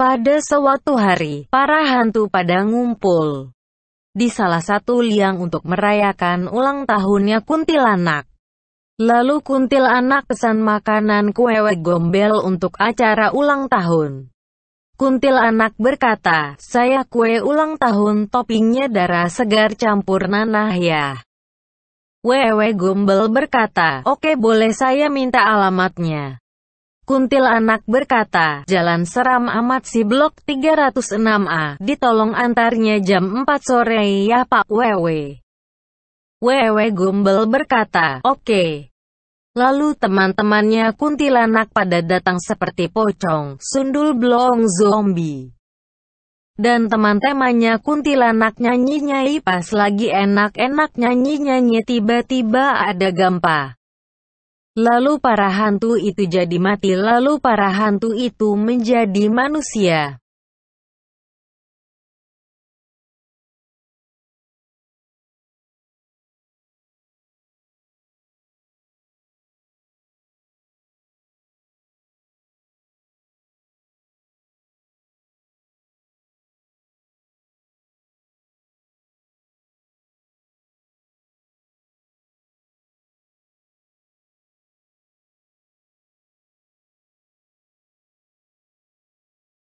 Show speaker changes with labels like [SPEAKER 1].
[SPEAKER 1] Pada suatu hari, para hantu pada
[SPEAKER 2] ngumpul di salah satu liang untuk merayakan ulang tahunnya kuntilanak. Lalu kuntilanak pesan makanan kue gombel untuk acara ulang tahun. Kuntilanak berkata, saya kue ulang tahun toppingnya darah segar campur nanah ya. Wewe Gombel berkata, oke boleh saya minta alamatnya. Kuntilanak berkata, jalan seram amat si blok 306A, ditolong antarnya jam 4 sore ya pak wewe. Wewe gumbel berkata, oke. Okay. Lalu teman-temannya kuntilanak pada datang seperti pocong, sundul blong zombie dan teman-temannya kuntilanak nyanyi nyai pas lagi enak-enak nyanyi-nyanyi tiba-tiba ada gempa. Lalu para hantu itu jadi mati lalu para
[SPEAKER 1] hantu itu menjadi manusia.